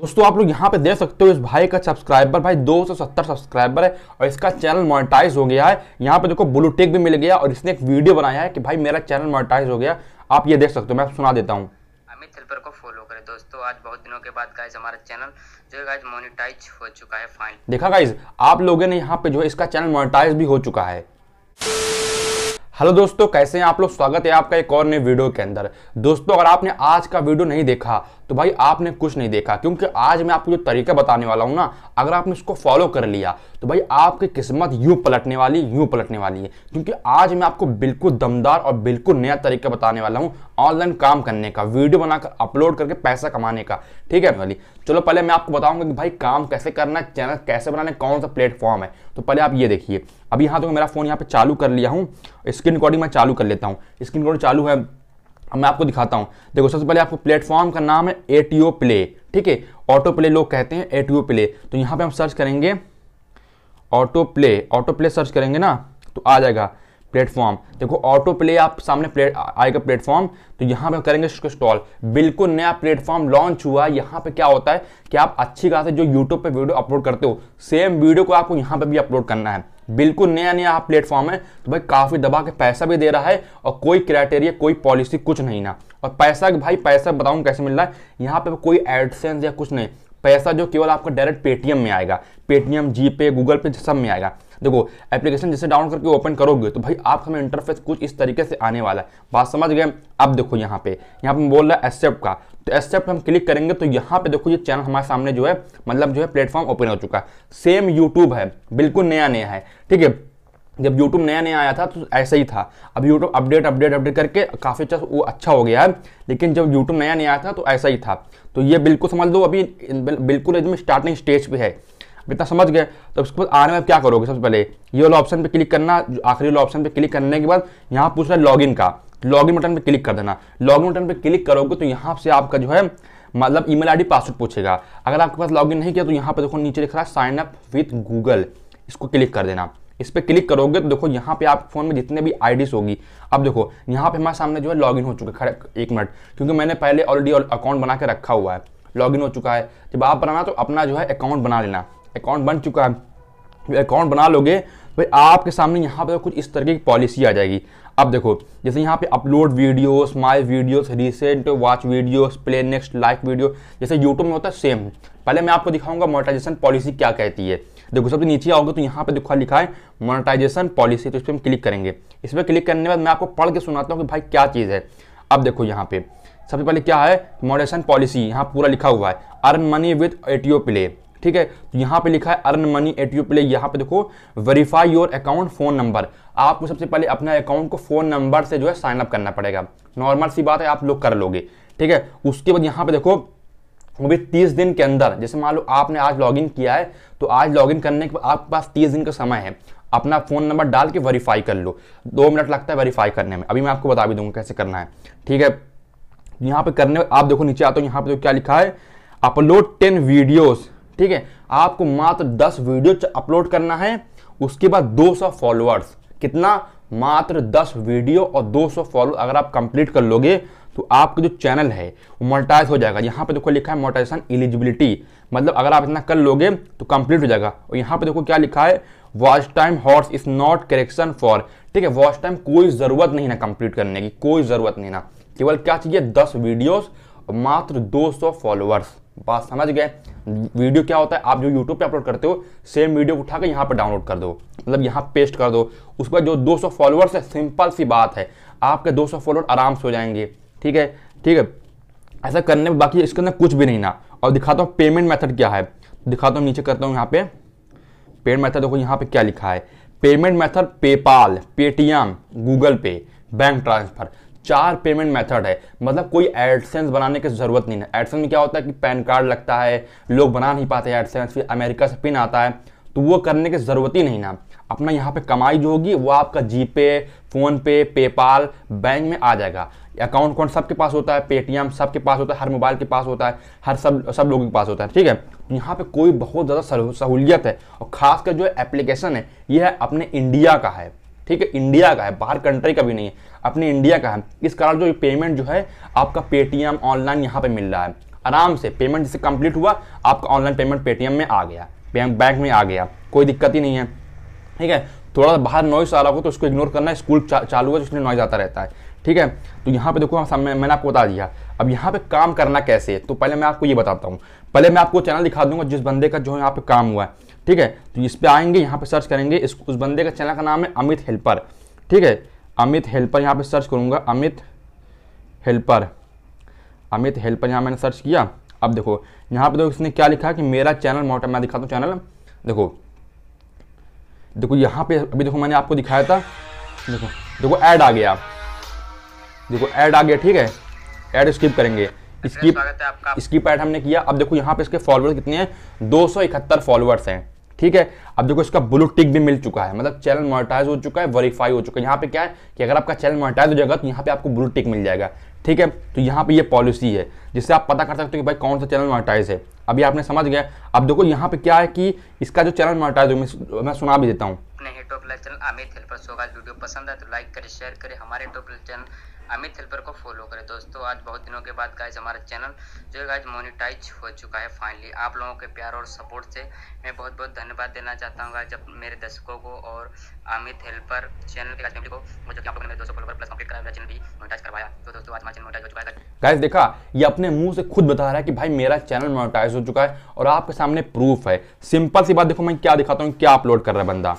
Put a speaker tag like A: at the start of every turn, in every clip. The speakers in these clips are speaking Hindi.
A: दोस्तों आप लोग यहाँ पे देख सकते हो इस भाई का सब्सक्राइबर भाई 270 सब्सक्राइबर है और इसका चैनल मोनेटाइज हो गया है यहाँ पे देखो ब्लू टेक भी मिल गया और इसने एक वीडियो बनाया है कि भाई मेरा चैनल मोनेटाइज हो गया आप ये देख सकते हो मैं सुना देता हूँ अमित हेल्पर को फॉलो करें दोस्तों आज बहुत दिनों के बाद गाइज हमारा चैनल जो गाइज मोनिटाइज हो चुका है फाइन देखा गाइज आप लोगों ने यहाँ पे जो है इसका चैनल मोनिटाइज भी हो चुका है हेलो दोस्तों कैसे हैं आप लोग स्वागत है आपका एक और नए वीडियो के अंदर दोस्तों अगर आपने आज का वीडियो नहीं देखा तो भाई आपने कुछ नहीं देखा क्योंकि आज मैं आपको जो तरीका बताने वाला हूँ ना अगर आपने उसको फॉलो कर लिया तो भाई आपकी किस्मत यूँ पलटने वाली यूँ पलटने वाली है क्योंकि आज मैं आपको बिल्कुल दमदार और बिल्कुल नया तरीका बताने वाला हूँ ऑनलाइन काम करने का वीडियो बनाकर अपलोड करके पैसा कमाने का ठीक है भाई चलो पहले मैं आपको बताऊँगा कि भाई काम कैसे करना है चैनल कैसे बनाना है कौन सा प्लेटफॉर्म है तो पहले आप ये देखिए अभी यहाँ तो मेरा फ़ोन यहाँ पे चालू कर लिया हूँ स्क्रीन रिकॉर्डिंग मैं चालू कर लेता हूँ स्क्रीन रिकॉर्डिंग चालू है अब मैं आपको दिखाता हूँ देखो सबसे पहले आपको प्लेटफॉर्म का नाम है ए टी ओ प्ले ठीक है ऑटो प्ले लोग कहते हैं ए टी ओ प्ले तो यहाँ पर हम सर्च करेंगे auto play auto play search करेंगे ना तो आ जाएगा प्लेटफॉर्म देखो ऑटो प्ले आप सामने प्लेट आएगा प्लेटफॉर्म तो यहाँ पे करेंगे इसको स्टॉल बिल्कुल नया प्लेटफॉर्म लॉन्च हुआ है यहाँ पे क्या होता है कि आप अच्छी खास जो यूट्यूब पे वीडियो अपलोड करते हो सेम वीडियो को आपको यहाँ पे भी अपलोड करना है बिल्कुल नया नया प्लेटफॉर्म है तो भाई काफ़ी दबा के पैसा भी दे रहा है और कोई क्राइटेरिया कोई पॉलिसी कुछ नहीं ना और पैसा भाई पैसा बताऊँ कैसे मिल रहा है यहाँ पे कोई एडसेंस या कुछ नहीं पैसा जो केवल आपका डायरेक्ट पेटीएम में आएगा पेटीएम जी पे गूगल पे सब में आएगा देखो एप्लीकेशन जैसे डाउनलोड करके ओपन करोगे तो भाई आपका हमें इंटरफेस कुछ इस तरीके से आने वाला है बात समझ गए अब देखो यहाँ पे यहाँ पे बोल रहा है एक्सेप्ट का तो एक्सेप्ट हम क्लिक करेंगे तो यहाँ पे देखो ये चैनल हमारे सामने जो है मतलब जो है प्लेटफॉर्म ओपन हो चुका है सेम यूट्यूब है बिल्कुल नया नया है ठीक है जब YouTube नया नया आया था तो ऐसा ही था अब YouTube अपडेट अपडेट अपडेट करके काफ़ी अच्छा वो अच्छा हो गया है लेकिन जब YouTube नया नया आया था तो ऐसा ही था तो ये बिल्कुल समझ लो अभी बिल्कुल एकदम स्टार्टिंग स्टेज पे है अब इतना समझ गए तो उसके बाद आने में क्या करोगे सबसे पहले ये वाला ऑप्शन पे क्लिक करना आखिरी वाला ऑप्शन पे क्लिक करने के बाद यहाँ पूछ रहा है लॉगिन का लॉगिन बटन पे क्लिक कर देना लॉगिन बटन पे क्लिक करोगे तो यहाँ से आपका जो है मतलब ईमेल आईडी पासवर्ड पूछेगा अगर आपके पास लॉगिन नहीं किया तो यहाँ पर देखो नीचे लिख रहा है साइन अप विथ गूगल इसको क्लिक कर देना इस पर क्लिक करोगे तो देखो यहाँ पे आप फोन में जितने भी आईडीज होगी अब देखो यहाँ पे हमारे सामने जो है लॉगिन हो चुका है एक मिनट क्योंकि मैंने पहले ऑलरेडी अकाउंट बना के रखा हुआ है लॉगिन हो चुका है जब आप बनाना तो अपना जो है अकाउंट बना लेना अकाउंट बन चुका है अकाउंट बना लोगे तो आपके सामने यहाँ पर तो कुछ इस तरह की पॉलिसी आ जाएगी अब देखो जैसे यहाँ पे upload videos my videos recent watch videos play next like video जैसे यूट्यूब में होता है सेम पहले मैं आपको दिखाऊंगा मोटाइजेशन पॉलिसी क्या कहती है देखो सबसे नीचे आओगे तो यहाँ पे देखो लिखा है मोनेटाइजेशन पॉलिसी तो इस पर हम क्लिक करेंगे इस पर क्लिक करने के बाद मैं आपको पढ़ के सुनाता हूँ कि भाई क्या चीज़ है अब देखो यहाँ पे सबसे पहले क्या है मोनेटाइजेशन पॉलिसी यहाँ पूरा लिखा हुआ है earn money with auto play ठीक है तो यहाँ पे लिखा है earn money at you play यहाँ पे देखो verify your account phone number आपको सबसे पहले अपना अकाउंट को फोन नंबर से जो है साइनअप करना पड़ेगा नॉर्मल सी बात है आप लोग कर लोगे ठीक है उसके बाद यहाँ पे देखो वो भी तीस दिन के अंदर जैसे मान लो आपने आज लॉगिन किया है तो आज लॉगिन करने के बाद आपके पास तीस दिन का समय है अपना फ़ोन नंबर डाल के वेरीफाई कर लो दो मिनट लगता है वेरीफाई करने में अभी मैं आपको बता भी दूंगा कैसे करना है ठीक है यहाँ पे करने आप देखो नीचे आते हो यहाँ पे तो क्या लिखा है अपलोड टेन वीडियोस ठीक है आपको मात्र दस वीडियो अपलोड करना है उसके बाद दो फॉलोअर्स कितना मात्र दस वीडियो और दो फॉलो अगर आप कंप्लीट कर लोगे तो आपका जो चैनल है वो मोटाइज हो जाएगा यहाँ पे देखो लिखा है मोटाइजेशन एलिजिबिलिटी मतलब अगर आप इतना कर लोगे तो कंप्लीट हो जाएगा और यहाँ पे देखो क्या लिखा है watch time hours is not correction for ठीक है वॉच टाइम कोई ज़रूरत नहीं ना कंप्लीट करने की कोई ज़रूरत नहीं ना केवल क्या चाहिए दस वीडियोज और मात्र सौ फॉलोअर्स बात समझ गए वीडियो क्या होता है आप जो यूट्यूब पे अपलोड करते हो सेम वीडियो उठा के यहाँ पर डाउनलोड कर दो मतलब यहाँ पेस्ट कर दो उसके बाद जो 200 फॉलोअर्स है सिंपल सी बात है आपके 200 फॉलोअर आराम से हो जाएंगे ठीक है ठीक है ऐसा करने में बाकी इसके अंदर कुछ भी नहीं ना और दिखाता हूँ पेमेंट मेथड क्या है दिखाता हूँ नीचे करता हूँ यहाँ पे पेमेंट मेथड देखो यहाँ पे क्या लिखा है payment method PayPal Paytm Google Pay bank transfer चार पेमेंट मेथड है मतलब कोई एडसेंस बनाने की ज़रूरत नहीं है एडसेंस में क्या होता है कि पैन कार्ड लगता है लोग बना नहीं पाते एडसेंस फिर अमेरिका से पिन आता है तो वो करने की ज़रूरत ही नहीं ना अपना यहाँ पे कमाई जो होगी वो आपका जी पे फ़ोन पे पेपाल बैंक में आ जाएगा अकाउंट अकाउंट सबके पास होता है पेटीएम सबके पास होता है हर मोबाइल के पास होता है हर सब सब लोगों के पास होता है ठीक है यहाँ पे कोई बहुत ज़्यादा सहूलियत है और खासकर जो एप्लीकेशन है ये है अपने इंडिया का है ठीक है इंडिया का है बाहर कंट्री का भी नहीं है अपने इंडिया का है इस कारण जो पेमेंट जो है आपका पेटीएम ऑनलाइन यहाँ पर मिल रहा है आराम से पेमेंट जैसे कंप्लीट हुआ आपका ऑनलाइन पेमेंट पेटीएम में आ गया बैंक में आ गया कोई दिक्कत ही नहीं है ठीक है थोड़ा सा बाहर नॉइस आ रहा हो तो उसको इग्नोर करना है स्कूल चा, चालू है जिसमें इसलिए नॉइस आता रहता है ठीक है तो यहाँ पे देखो हाँ, सामने मैंने आपको बता दिया अब यहाँ पे काम करना कैसे है तो पहले मैं आपको ये बताता हूँ पहले मैं आपको चैनल दिखा दूंगा जिस बंदे का जो यहाँ पे काम हुआ है ठीक है तो इस पर आएंगे यहाँ पे सर्च करेंगे इस उस बंदे का चैनल का नाम है अमित हेल्पर ठीक है अमित हेल्पर यहाँ पे सर्च करूँगा अमित हेल्पर अमित हेल्पर यहाँ मैंने सर्च किया अब देखो यहाँ पे देखो इसने क्या लिखा कि मेरा चैनल मोटा मैं दिखाता हूँ चैनल देखो देखो यहाँ पे अभी देखो मैंने आपको दिखाया था देखो देखो ऐड आ गया देखो ऐड आ गया ठीक है ऐड स्किप करेंगे स्किप स्किप ऐड हमने किया अब देखो यहाँ पे इसके फॉलोअर्स कितने हैं दो सौ इकहत्तर फॉलोअर्स हैं ठीक है अब देखो इसका ब्लू टिक भी मिल चुका है मतलब चैनल मोनेटाइज हो चुका है वेरीफाई हो चुका है यहाँ पे क्या है कि अगर आपका चैनल मोनेटाइज हो जाएगा तो यहाँ पे आपको ब्लू टिक मिल जाएगा ठीक है तो यहाँ पे ये पॉलिसी है जिससे आप पता कर सकते हो कि भाई कौन सा चैनल मोनेटाइज है अभी आपने समझ गया अब देखो यहाँ पे क्या है कि इसका जो चैनल मोनेटाइज मैं सुना भी देता हूँ अपने top live channel Aamir helper होगा वीडियो पसंद है तो लाइक करें शेयर करें हमारे top live channel Amit helper को फॉलो करें दोस्तों आज बहुत दिनों के बाद गाइज हमारा चैनल जो गाइज मोनिटाइज हो चुका है फाइनली आप लोगों के प्यार और सपोर्ट से मैं बहुत बहुत धन्यवाद देना चाहता हूँ गाइज मेरे दर्शकों को और अमित हेल्पर चैनल के फैमिली को मुझे आप लोगों ने दोस्तों फॉलोवर प्लस कंप्लीट कराया चैनल भी मोनिटाइज करवाया तो दोस्तों आज हमारा चैनल मोनिटाइज हो चुका है गाइज देखा ये अपने मुंह से खुद बता रहा है कि भाई मेरा चैनल मोनिटाइज हो चुका है और आपके सामने प्रूफ है सिंपल सी बात देखो मैं क्या दिखाता हूँ क्या अपलोड कर रहा है बंदा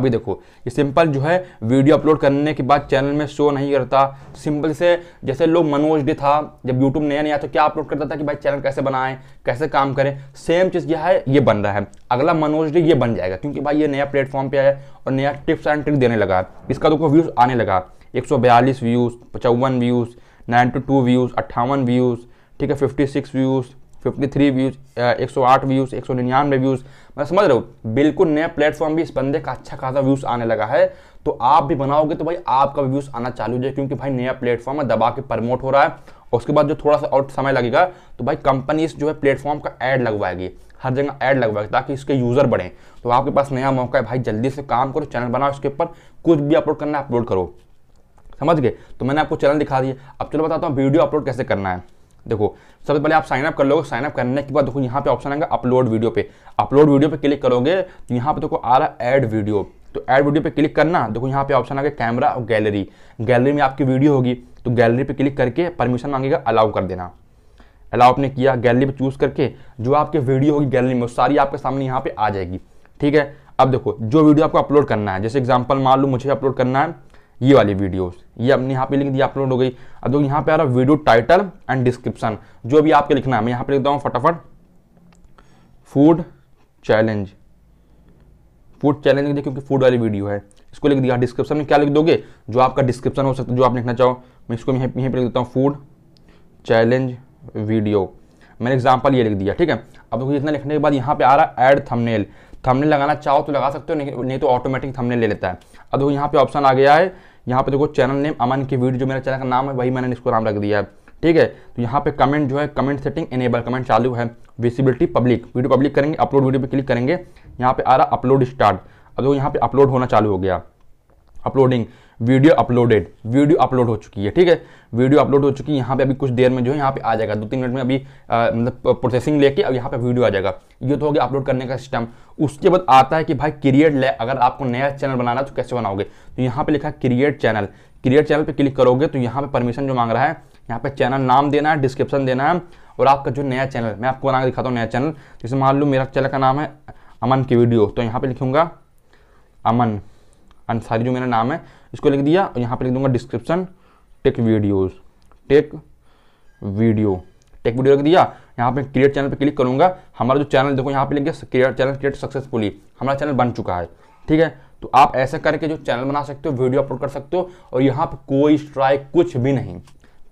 A: अभी देखो ये सिंपल जो है वीडियो अपलोड करने के बाद चैनल में शो नहीं करता सिंपल से जैसे लोग मनोज डे था जब यूट्यूब नया नया तो क्या अपलोड करता था कि भाई चैनल कैसे बनाएं कैसे काम करें सेम चीज़ यह है ये बन रहा है अगला मनोज डे ये बन जाएगा क्योंकि भाई ये नया प्लेटफॉर्म पर आया और नया टिप्स एंड ट्रिक देने लगा इसका देखो व्यूज़ आने लगा एक व्यूज़ पचवन व्यूज़ नाइन्टी व्यूज़ अट्ठावन व्यूज़ ठीक है fifty six views 53 views 108 views एक निन्यानवे व्यूज़ मैं समझ रहा हूँ बिल्कुल नया प्लेटफॉर्म भी इस बंदे का अच्छा खासा व्यूज़ आने लगा है तो आप भी बनाओगे तो भाई आपका व्यूज़ आना चालू हो जाए क्योंकि भाई नया प्लेटफॉर्म है दबा के प्रमोट हो रहा है और उसके बाद जो थोड़ा सा और समय लगेगा तो भाई कंपनीज जो है प्लेटफॉर्म का एड लगवाएगी हर जगह ऐड लगवाएगी ताकि इसके यूज़र बढ़े तो आपके पास नया मौका है भाई जल्दी से काम करो चैनल बनाओ उसके ऊपर कुछ भी अपलोड करना है अपलोड करो समझ गए तो मैंने आपको चैनल दिखा दिया अब चलो बताता हूँ वीडियो अपलोड कैसे करना है देखो सबसे पहले आप साइन अप कर लोगे साइन अप करने के बाद देखो यहाँ पे ऑप्शन आएगा अपलोड वीडियो पे अपलोड वीडियो पे क्लिक करोगे तो यहाँ पे देखो आ रहा है एड वीडियो तो एड वीडियो पे क्लिक करना देखो यहाँ पे ऑप्शन आएगा कैमरा और गैलरी गैलरी में आपकी वीडियो होगी तो गैलरी पे क्लिक करके परमिशन मांगेगा अलाउ कर देना अलाउ आपने किया गैलरी पर चूज़ करके जो आपके वीडियो होगी गैलरी में सारी आपके सामने यहाँ पे आ जाएगी ठीक है अब देखो जो वीडियो आपको अपलोड करना है जैसे एग्जाम्पल मान लो मुझे अपलोड करना है ये वाली वीडियोस ये अपने यहाँ पे लिख दिया अपलोड हो गई अब देखो यहाँ पे आ रहा वीडियो टाइटल एंड डिस्क्रिप्शन जो भी आपके लिखना है मैं यहाँ पे लिखता हूँ फटाफट फूड चैलेंज फूड चैलेंज लिख दिया क्योंकि फूड वाली वीडियो है इसको लिख दिया डिस्क्रिप्शन में क्या लिख दोगे जो आपका डिस्क्रिप्शन हो सकता है जो आप लिखना चाहो मैं इसको यहीं यहीं पर लिख देता हूँ फूड चैलेंज वीडियो मैंने एग्जाम्पल ये लिख दिया ठीक है अब देखो इतना लिखने के बाद यहाँ पे आ रहा है एड थमनेल थमने लगाना चाहो तो लगा सकते हो नहीं नहीं तो ऑटोमेटिक थमने ले लेता है अब देखो यहाँ पे ऑप्शन आ गया है यहाँ पे देखो चैनल नेम अमन की वीडियो जो मेरा चैनल का नाम है वही मैंने इसको नाम रख दिया है ठीक है तो यहाँ पे कमेंट जो है कमेंट सेटिंग इनेबल कमेंट चालू है विजिबिलिटी पब्लिक वीडियो पब्लिक करेंगे अपलोड वीडियो पे क्लिक करेंगे यहाँ पे आ रहा अपलोड स्टार्ट अब देखो यहाँ पे अपलोड होना चालू हो गया uploading video uploaded video upload हो चुकी है ठीक है वीडियो अपलोड हो चुकी है यहाँ पे अभी कुछ देर में जो है यहाँ पे आ जाएगा दो तीन मिनट में अभी मतलब प्रोसेसिंग लेके अब यहाँ पे वीडियो आ जाएगा ये तो हो गया अपलोड करने का सिस्टम उसके बाद आता है कि भाई क्रिएट ले अगर आपको नया चैनल बनाना तो कैसे बनाओगे तो यहाँ पे लिखा है क्रिएट चैनल क्रिएट चैनल पर क्लिक करोगे तो यहाँ पर परमिशन जो मांग रहा है यहाँ पे चैनल नाम देना है डिस्क्रिप्शन देना है और आपका जो नया चैनल मैं आपको बना दिखाता हूँ नया चैनल जैसे मान लो मेरा चैनल का नाम है अमन की वीडियो तो यहाँ पर लिखूँगा अमन अंसारी जो मेरा नाम है इसको लिख दिया और यहाँ पर लिख दूंगा description tech videos tech video tech video रख दिया यहाँ पे क्रिएट चैनल पे क्लिक करूंगा हमारा जो चैनल देखो यहाँ पे लिख क्रिएट चैनल क्रिएट सक्सेसफुली हमारा चैनल बन चुका है ठीक है तो आप ऐसे करके जो चैनल बना सकते हो वीडियो अपलोड कर सकते हो और यहाँ पे कोई स्ट्राइक कुछ भी नहीं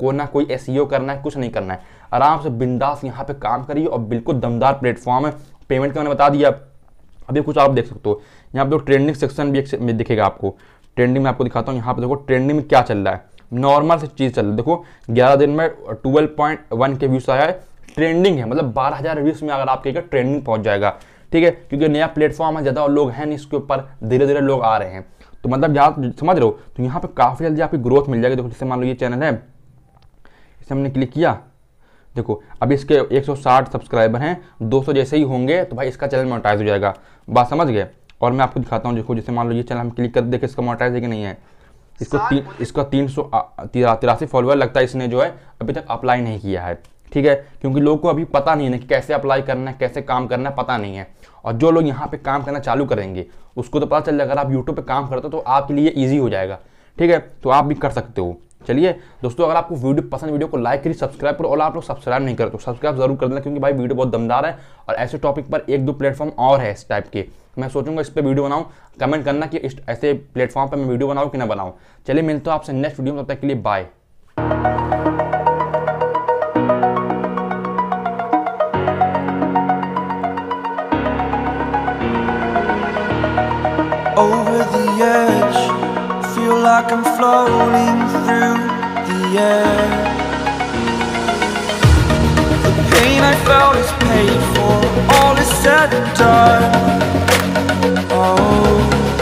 A: को ना कोई एस e करना है कुछ नहीं करना है आराम से बिंदास यहाँ पे काम करिए और बिल्कुल दमदार प्लेटफॉर्म है पेमेंट का मैंने बता दिया अभी कुछ आप देख सकते हो यहाँ पे देखो ट्रेंडिंग सेक्शन भी एक दिखेगा आपको ट्रेंडिंग में आपको दिखाता हूँ यहाँ पे देखो ट्रेंडिंग में क्या चल रहा है नॉर्मल से चीज़ चल रही है देखो ग्यारह दिन में ट्वेल्व पॉइंट वन के व्यूज़ आया है ट्रेंडिंग है मतलब बारह हज़ार व्यूज़ में अगर आपके ट्रेंडिंग पहुँच जाएगा ठीक है क्योंकि नया प्लेटफॉर्म है ज़्यादा लोग हैं इसके ऊपर धीरे धीरे लोग आ रहे हैं तो मतलब जहाँ समझ रहे हो तो यहाँ पर काफ़ी जल्दी आपकी ग्रोथ मिल जाएगी देखो जैसे मान लो ये चैनल है इसे हमने क्लिक किया देखो अब इसके 160 सब्सक्राइबर हैं 200 जैसे ही होंगे तो भाई इसका चैनल मोनेटाइज हो जाएगा बात समझ गए और मैं आपको दिखाता हूँ देखो जैसे मान लो ये चैनल हम क्लिक कर देखें इसका मोनेटाइज है कि नहीं है इसको ती, इसका तीन सौ तिरासी फॉलोअर लगता है इसने जो है अभी तक अप्लाई नहीं किया है ठीक है क्योंकि लोगों को अभी पता नहीं है कि कैसे अप्लाई करना है कैसे काम करना है पता नहीं है और जो लोग यहाँ पे काम करना चालू करेंगे उसको तो पता चल जाएगा अगर आप यूट्यूब पे काम करते हो तो आपके लिए ईजी हो जाएगा ठीक है तो आप भी कर सकते हो चलिए दोस्तों अगर आपको वीडियो पसंद वीडियो को लाइक करिए सब्सक्राइब करो और आप लोग सब्सक्राइब नहीं करो तो सब्सक्राइब जरूर कर देना क्योंकि भाई वीडियो बहुत दमदार है और ऐसे टॉपिक पर एक दो प्लेटफॉर्म और है इस टाइप के मैं सोचूंगा इस पर वीडियो बनाऊँ कमेंट करना कि इस ऐसे प्लेटफॉर्म पर मैं वीडियो बनाऊँ कि ना बनाऊँ चलिए मिलता हो आपसे नेक्स्ट वीडियो में तब तक के लिए bye like I'm floating through the air The pain I felt is paid for, all is said and done Oh